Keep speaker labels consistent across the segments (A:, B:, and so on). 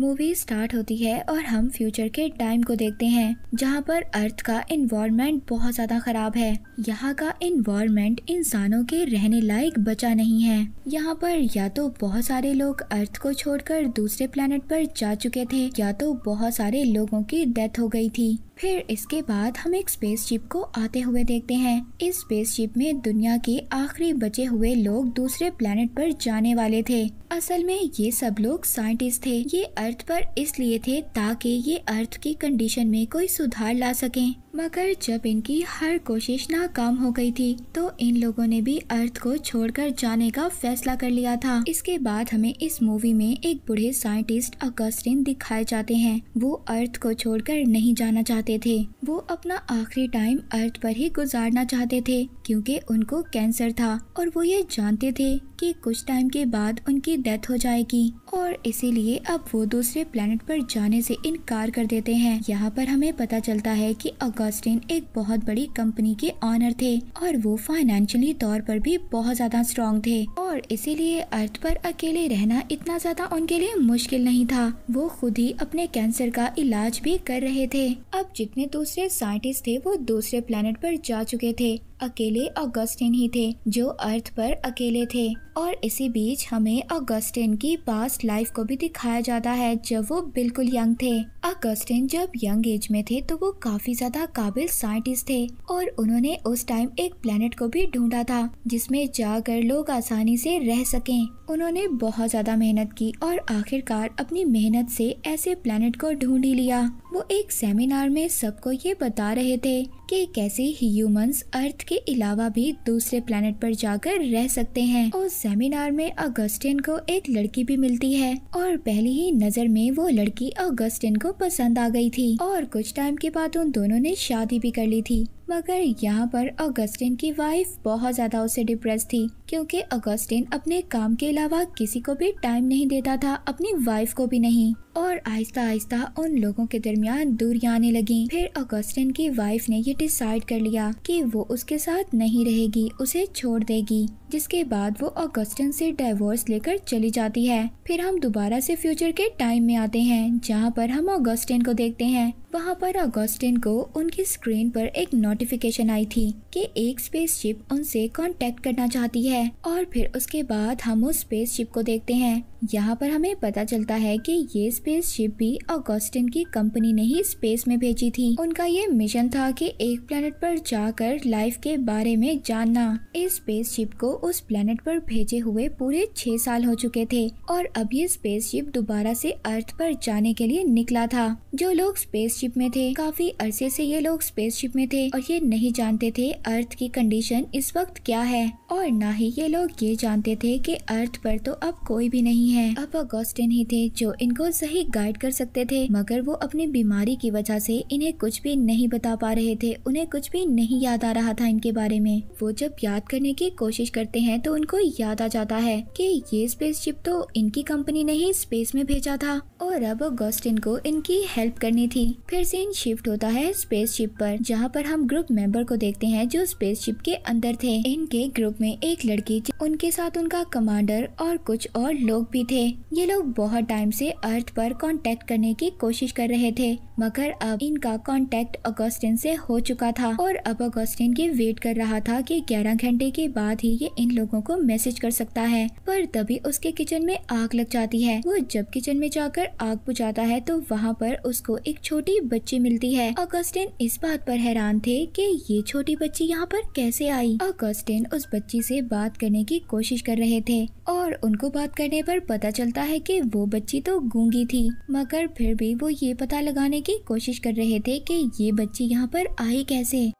A: Movie start होती है और हम फ्यूचर के टाइम को देखते हैं जहाँ पर अर्थ का इन्वायरमेंट बहुत ज्यादा खराब है यहाँ का इन्वायरमेंट इंसानों के रहने लायक बचा नहीं है यहाँ पर या तो बहुत सारे लोग अर्थ को छोड़कर दूसरे प्लेनेट पर जा चुके थे या तो बहुत सारे लोगों की डेथ हो गई थी फिर इसके बाद हम एक स्पेस शिप को आते हुए देखते हैं इस स्पेस शिप में दुनिया के आखिरी बचे हुए लोग दूसरे प्लेनेट पर जाने वाले थे असल में ये सब लोग साइंटिस्ट थे ये अर्थ पर इसलिए थे ताकि ये अर्थ की कंडीशन में कोई सुधार ला सकें मगर जब इनकी हर कोशिश नाकाम हो गई थी तो इन लोगों ने भी अर्थ को छोड़कर जाने का फैसला कर लिया था इसके बाद हमें इस मूवी में एक बूढ़े साइंटिस्ट अगस्टिन दिखाए जाते हैं वो अर्थ को छोड़कर नहीं जाना चाहते थे वो अपना आखिरी टाइम अर्थ पर ही गुजारना चाहते थे क्योंकि उनको कैंसर था और वो ये जानते थे कि कुछ टाइम के बाद उनकी डेथ हो जाएगी और इसीलिए अब वो दूसरे प्लेनेट पर जाने से इनकार कर देते हैं यहाँ पर हमें पता चलता है कि अगस्टिन एक बहुत बड़ी कंपनी के ऑनर थे और वो फाइनेंशियली तौर पर भी बहुत ज्यादा स्ट्रॉन्ग थे और इसीलिए अर्थ पर अकेले रहना इतना ज्यादा उनके लिए मुश्किल नहीं था वो खुद ही अपने कैंसर का इलाज भी कर रहे थे अब जितने दूसरे साइंटिस्ट थे वो दूसरे प्लेनेट पर जा चुके थे अकेले ऑगस्टिन ही थे जो अर्थ पर अकेले थे और इसी बीच हमें ऑगस्टिन की पास्ट लाइफ को भी दिखाया जाता है जब वो बिल्कुल यंग थे अगस्टिन जब यंग एज में थे तो वो काफी ज्यादा काबिल साइंटिस्ट थे और उन्होंने उस टाइम एक प्लेनेट को भी ढूंढा था जिसमें जाकर लोग आसानी से रह सकें। उन्होंने बहुत ज्यादा मेहनत की और आखिरकार अपनी मेहनत से ऐसे प्लेनेट को ढूंढ ही लिया वो एक सेमिनार में सबको ये बता रहे थे कि कैसे ह्यूमंस अर्थ के अलावा भी दूसरे प्लेनेट पर जाकर रह सकते हैं और सेमिनार में अगस्टिन को एक लड़की भी मिलती है और पहली ही नजर में वो लड़की अगस्टिन को पसंद आ गई थी और कुछ टाइम के बाद उन दोनों ने शादी भी कर ली थी मगर यहाँ पर अगस्टिन की वाइफ बहुत ज़्यादा उसे डिप्रेस थी क्योंकि अगस्टिन अपने काम के अलावा किसी को भी टाइम नहीं देता था अपनी वाइफ को भी नहीं और आहिस्ता आहिस्ता उन लोगों के दरमियान दूरियां आने लगी फिर अगस्टिन की वाइफ ने ये डिसाइड कर लिया कि वो उसके साथ नहीं रहेगी उसे छोड़ देगी जिसके बाद वो अगस्टिन से डिवोर्स लेकर चली जाती है फिर हम दोबारा से फ्यूचर के टाइम में आते हैं जहाँ पर हम अगस्टिन को देखते हैं वहाँ पर अगस्टिन को उनकी स्क्रीन पर एक नोटिफिकेशन आई थी कि एक स्पेसशिप उनसे कांटेक्ट करना चाहती है और फिर उसके बाद हम उस स्पेसशिप को देखते हैं यहाँ पर हमें पता चलता है कि ये स्पेसशिप भी अगस्टिन की कंपनी ने ही स्पेस में भेजी थी उनका ये मिशन था कि एक प्लेनेट पर जाकर लाइफ के बारे में जानना इस स्पेस को उस प्लेनेट पर भेजे हुए पूरे छह साल हो चुके थे और अब ये स्पेस दोबारा ऐसी अर्थ पर जाने के लिए निकला था जो लोग स्पेस स्पेसशिप में थे काफी अरसे से ये लोग स्पेसशिप में थे और ये नहीं जानते थे अर्थ की कंडीशन इस वक्त क्या है और ना ही ये लोग ये जानते थे कि अर्थ पर तो अब कोई भी नहीं है अब अगोस्टिन ही थे जो इनको सही गाइड कर सकते थे मगर वो अपनी बीमारी की वजह से इन्हें कुछ भी नहीं बता पा रहे थे उन्हें कुछ भी नहीं याद आ रहा था इनके बारे में वो जब याद करने की कोशिश करते हैं तो उनको याद आ जाता है कि ये शिप तो इनकी कंपनी ने ही स्पेस में भेजा था और अब अगोस्टिन को इनकी हेल्प करनी थी फिर फिर सीन शिफ्ट होता है स्पेसशिप पर जहाँ पर हम ग्रुप मेंबर को देखते हैं जो स्पेसशिप के अंदर थे इनके ग्रुप में एक लड़की उनके साथ उनका कमांडर और कुछ और लोग भी थे ये लोग बहुत टाइम से अर्थ पर कांटेक्ट करने की कोशिश कर रहे थे मगर अब इनका कांटेक्ट अगस्टिन से हो चुका था और अब अगस्टिन की वेट कर रहा था कि 11 घंटे के बाद ही ये इन लोगों को मैसेज कर सकता है पर तभी उसके किचन में आग लग जाती है वो जब किचन में जाकर आग बुझाता है तो वहाँ पर उसको एक छोटी छोटी बच्ची मिलती है अगस्टिन इस बात पर हैरान थे कि ये छोटी बच्ची यहाँ पर कैसे आई अगस्टिन उस बच्ची से बात करने की कोशिश कर रहे थे और उनको बात करने पर पता चलता है कि वो बच्ची तो गूंगी थी मगर फिर भी वो ये पता लगाने की कोशिश कर रहे थे कि ये बच्ची यहाँ पर आई कैसे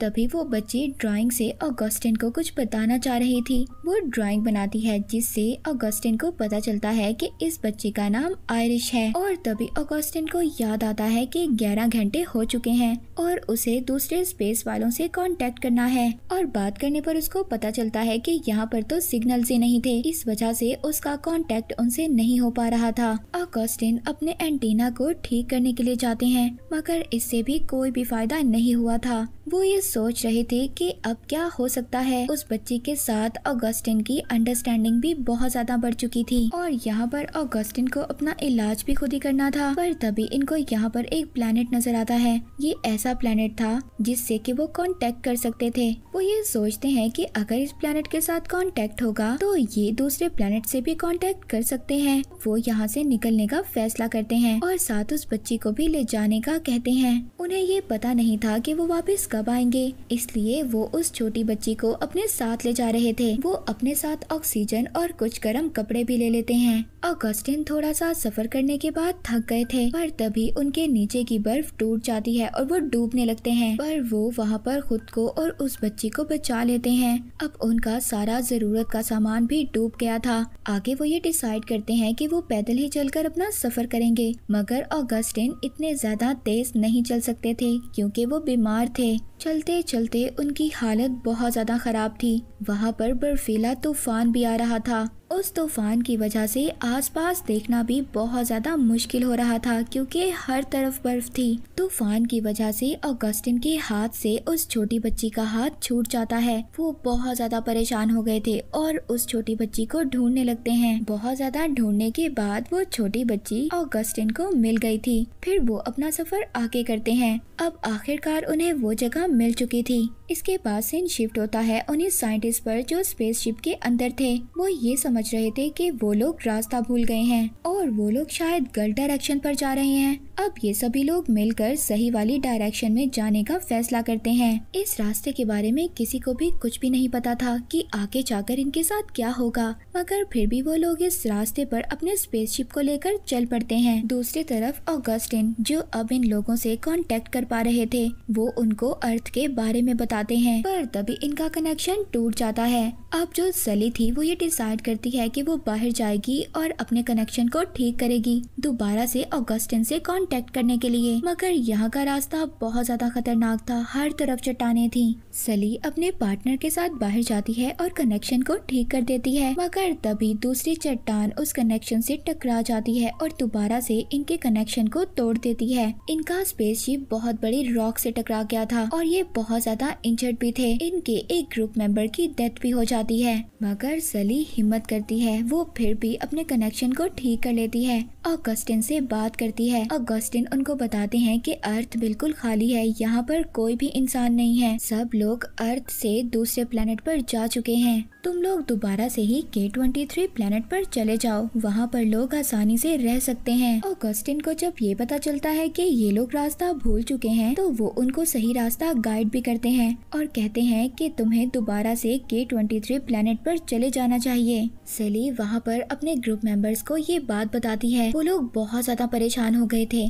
A: तभी वो बच्ची ड्राइंग से अगस्टिन को कुछ बताना चाह रही थी वो ड्राइंग बनाती है जिससे अगस्टिन को पता चलता है कि इस बच्चे का नाम आयरिश है और तभी अगस्टिन को याद आता है कि 11 घंटे हो चुके हैं और उसे दूसरे स्पेस वालों से कांटेक्ट करना है और बात करने पर उसको पता चलता है कि यहाँ पर तो सिग्नल से नहीं थे इस वजह ऐसी उसका कॉन्टेक्ट उनसे नहीं हो पा रहा था अगस्टिन अपने एंटीना को ठीक करने के लिए जाते हैं मगर इससे भी कोई भी फायदा नहीं हुआ था वो ये सोच रहे थे कि अब क्या हो सकता है उस बच्ची के साथ ऑगस्टिन की अंडरस्टैंडिंग भी बहुत ज्यादा बढ़ चुकी थी और यहाँ पर ऑगस्टिन को अपना इलाज भी खुद ही करना था पर तभी इनको यहाँ पर एक प्लेनेट नजर आता है ये ऐसा प्लेनेट था जिससे कि वो कांटेक्ट कर सकते थे वो ये सोचते हैं कि अगर इस प्लेनेट के साथ कांटेक्ट होगा तो ये दूसरे प्लेनेट से भी कांटेक्ट कर सकते हैं वो यहाँ से निकलने का फैसला करते हैं और साथ उस बच्ची को भी ले जाने का कहते हैं उन्हें ये पता नहीं था कि वो वापस कब आएंगे जाएंगे इसलिए वो उस छोटी बच्ची को अपने साथ ले जा रहे थे वो अपने साथ ऑक्सीजन और कुछ गर्म कपड़े भी ले लेते हैं ऑगस्टिन थोड़ा सा सफर करने के बाद थक गए थे पर तभी उनके नीचे की बर्फ टूट जाती है और वो डूबने लगते हैं पर वो वहाँ पर खुद को और उस बच्ची को बचा लेते हैं अब उनका सारा जरूरत का सामान भी डूब गया था आगे वो ये डिसाइड करते हैं कि वो पैदल ही चलकर अपना सफर करेंगे मगर ऑगस्टिन इतने ज्यादा तेज नहीं चल सकते थे क्योंकि वो बीमार थे चलते चलते चलते उनकी हालत बहुत ज़्यादा ख़राब थी वहाँ पर बर्फीला तूफान भी आ रहा था उस तूफान की वजह से आसपास देखना भी बहुत ज़्यादा मुश्किल हो रहा था क्योंकि हर तरफ बर्फ थी तूफान की वजह से ऑगस्टिन के हाथ से उस छोटी बच्ची का हाथ छूट जाता है वो बहुत ज़्यादा परेशान हो गए थे और उस छोटी बच्ची को ढूंढने लगते हैं बहुत ज़्यादा ढूंढने के बाद वो छोटी बच्ची ऑगस्टिन को मिल गयी थी फिर वो अपना सफर आगे करते हैं अब आखिरकार उन्हें वो जगह मिल चुकी थी इसके बाद सीन शिफ्ट होता है उन्हीं साइंटिस्ट पर जो स्पेसशिप के अंदर थे वो ये समझ रहे थे कि वो लोग रास्ता भूल गए हैं और वो लोग शायद गलत डायरेक्शन पर जा रहे हैं अब ये सभी लोग मिलकर सही वाली डायरेक्शन में जाने का फैसला करते हैं इस रास्ते के बारे में किसी को भी कुछ भी नहीं पता था कि आगे जाकर इनके साथ क्या होगा मगर फिर भी वो लोग इस रास्ते पर अपने स्पेसशिप को लेकर चल पड़ते हैं दूसरी तरफ ऑगस्टिन जो अब इन लोगों से कांटेक्ट कर पा रहे थे वो उनको अर्थ के बारे में बता जाते हैं पर तभी इनका कनेक्शन टूट जाता है अब जो सली थी वो ये डिसाइड करती है कि वो बाहर जाएगी और अपने कनेक्शन को ठीक करेगी दोबारा से ऑगस्टिन से कांटेक्ट करने के लिए मगर यहाँ का रास्ता बहुत ज्यादा खतरनाक था हर तरफ चट्टाने थी सली अपने पार्टनर के साथ बाहर जाती है और कनेक्शन को ठीक कर देती है मगर तभी दूसरी चट्टान उस कनेक्शन से टकरा जाती है और दोबारा से इनके कनेक्शन को तोड़ देती है इनका स्पेस बहुत बड़ी रॉक से टकरा गया था और ये बहुत ज्यादा इंजर्ड भी थे इनके एक ग्रुप मेंबर की डेथ भी हो जाती है मगर सली हिम्मत करती है वो फिर भी अपने कनेक्शन को ठीक कर लेती है ऑगस्टिन से बात करती है ऑगस्टिन उनको बताते हैं कि अर्थ बिल्कुल खाली है यहाँ पर कोई भी इंसान नहीं है सब लोग अर्थ से दूसरे प्लेनेट पर जा चुके हैं तुम लोग दोबारा से ही के ट्वेंटी थ्री प्लेनेट पर चले जाओ वहाँ पर लोग आसानी से रह सकते हैं ऑगस्टिन को जब ये पता चलता है कि ये लोग रास्ता भूल चुके हैं तो वो उनको सही रास्ता गाइड भी करते हैं और कहते हैं कि तुम्हें दोबारा से के ट्वेंटी थ्री प्लेनेट पर चले जाना चाहिए सेली वहाँ पर अपने ग्रुप मेंबर्स को ये बात बताती है वो लोग बहुत ज़्यादा परेशान हो गए थे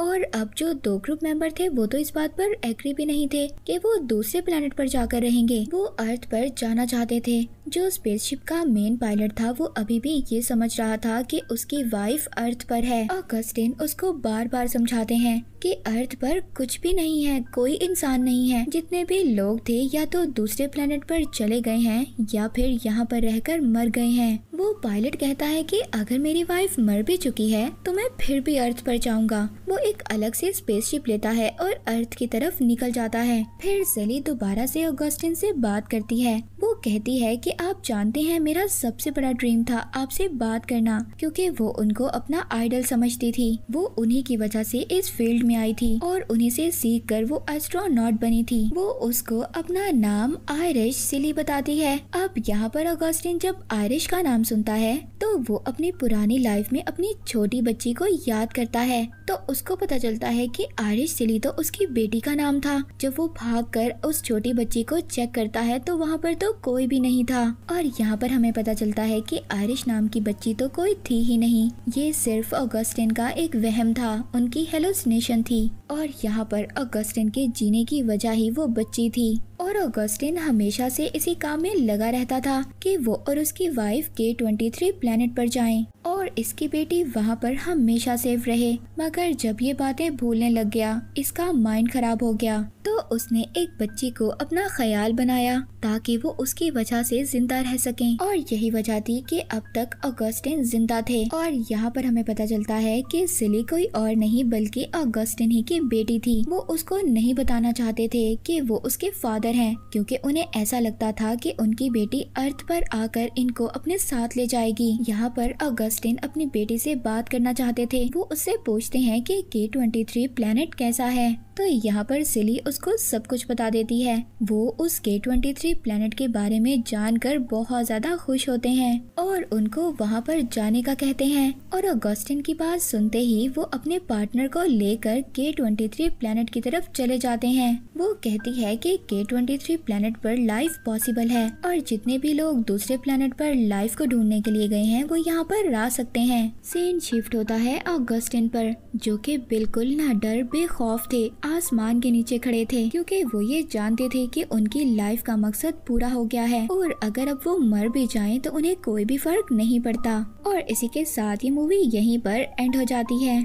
A: और अब जो दो ग्रुप मेंबर थे वो तो इस बात पर एग्री भी नहीं थे कि वो दूसरे प्लेनेट पर जाकर रहेंगे वो अर्थ पर जाना चाहते थे जो स्पेसशिप का मेन पायलट था वो अभी भी ये समझ रहा था कि उसकी वाइफ अर्थ पर है ऑगस्टिन उसको बार बार समझाते हैं कि अर्थ पर कुछ भी नहीं है कोई इंसान नहीं है जितने भी लोग थे या तो दूसरे प्लेनेट पर चले गए हैं या फिर यहाँ पर रहकर मर गए हैं वो पायलट कहता है कि अगर मेरी वाइफ मर भी चुकी है तो मैं फिर भी अर्थ पर जाऊंगा वो एक अलग से स्पेसशिप लेता है और अर्थ की तरफ निकल जाता है फिर जली दोबारा से ऑगस्टिन से बात करती है वो कहती है कि आप जानते हैं मेरा सबसे बड़ा ड्रीम था आपसे बात करना क्योंकि वो उनको अपना आइडल समझती थी वो उन्हीं की वजह से इस फील्ड में आई थी और उन्हीं से सीख कर वो एस्ट्रोनॉट बनी थी वो उसको अपना नाम आयरिश सिली बताती है अब यहाँ पर ऑगस्टिन जब आयरिश का नाम सुनता है तो वो अपनी पुरानी लाइफ में अपनी छोटी बच्ची को याद करता है तो उसको पता चलता है कि आरिश सिली तो उसकी बेटी का नाम था जब वो भाग कर उस छोटी बच्ची को चेक करता है तो वहाँ पर तो कोई भी नहीं था और यहाँ पर हमें पता चलता है कि आरिश नाम की बच्ची तो कोई थी ही नहीं ये सिर्फ अगस्टिन का एक वहम था उनकी हेलोसिनेशन थी और यहाँ पर अगस्टिन के जीने की वजह ही वो बच्ची थी और अगस्टिन हमेशा से इसी काम में लगा रहता था कि वो और उसकी वाइफ के ट्वेंटी थ्री प्लानट पर जाएं और इसकी बेटी वहाँ पर हमेशा सेफ रहे मगर जब ये बातें भूलने लग गया इसका माइंड खराब हो गया तो उसने एक बच्ची को अपना ख्याल बनाया ताकि वो उसकी वजह से जिंदा रह सकें और यही वजह थी कि अब तक अगस्टिन जिंदा थे और यहाँ पर हमें पता चलता है कि सिली कोई और नहीं बल्कि अगस्टिन ही की बेटी थी वो उसको नहीं बताना चाहते थे कि वो उसके फादर हैं क्योंकि उन्हें ऐसा लगता था कि उनकी बेटी अर्थ पर आकर इनको अपने साथ ले जाएगी यहाँ पर अगस्टिन अपनी बेटी से बात करना चाहते थे वो उससे पूछते हैं की के ट्वेंटी थ्री प्लेनेट कैसा है तो यहाँ पर सिली उसको सब कुछ बता देती है वो उस के ट्वेंटी थ्री प्लेनेट के बारे में जानकर बहुत ज्यादा खुश होते हैं और उनको वहाँ पर जाने का कहते हैं और अगस्टिन की बात सुनते ही वो अपने पार्टनर को लेकर के ट्वेंटी थ्री प्लेनेट की तरफ चले जाते हैं वो कहती है कि के ट्वेंटी थ्री प्लेनेट पर लाइफ पॉसिबल है और जितने भी लोग दूसरे प्लेनेट पर लाइफ को ढूंढने के लिए गए हैं वो यहाँ पर रा सकते हैं सीन शिफ्ट होता है अगस्टिन पर जो कि बिल्कुल ना डर बेखौफ थे आसमान के नीचे खड़े थे क्योंकि वो ये जानते थे कि उनकी लाइफ का मकसद पूरा हो गया है और अगर अब वो मर भी जाएं तो उन्हें कोई भी फर्क नहीं पड़ता और इसी के साथ ये मूवी यहीं पर एंड हो जाती है